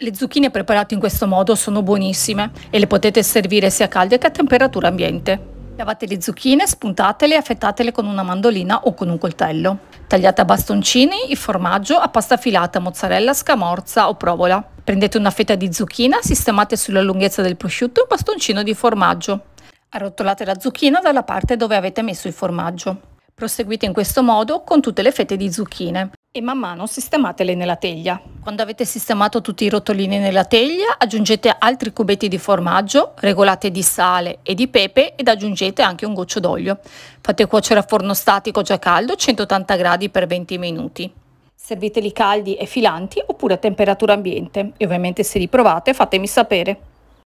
Le zucchine preparate in questo modo sono buonissime e le potete servire sia calde che a temperatura ambiente. Lavate le zucchine, spuntatele e affettatele con una mandolina o con un coltello. Tagliate a bastoncini il formaggio a pasta filata, mozzarella, scamorza o provola. Prendete una fetta di zucchina, sistemate sulla lunghezza del prosciutto un bastoncino di formaggio. Arrotolate la zucchina dalla parte dove avete messo il formaggio. Proseguite in questo modo con tutte le fette di zucchine e man mano sistematele nella teglia. Quando avete sistemato tutti i rotolini nella teglia, aggiungete altri cubetti di formaggio, regolate di sale e di pepe ed aggiungete anche un goccio d'olio. Fate cuocere a forno statico già caldo, 180 gradi per 20 minuti. Serviteli caldi e filanti oppure a temperatura ambiente e ovviamente se li provate fatemi sapere.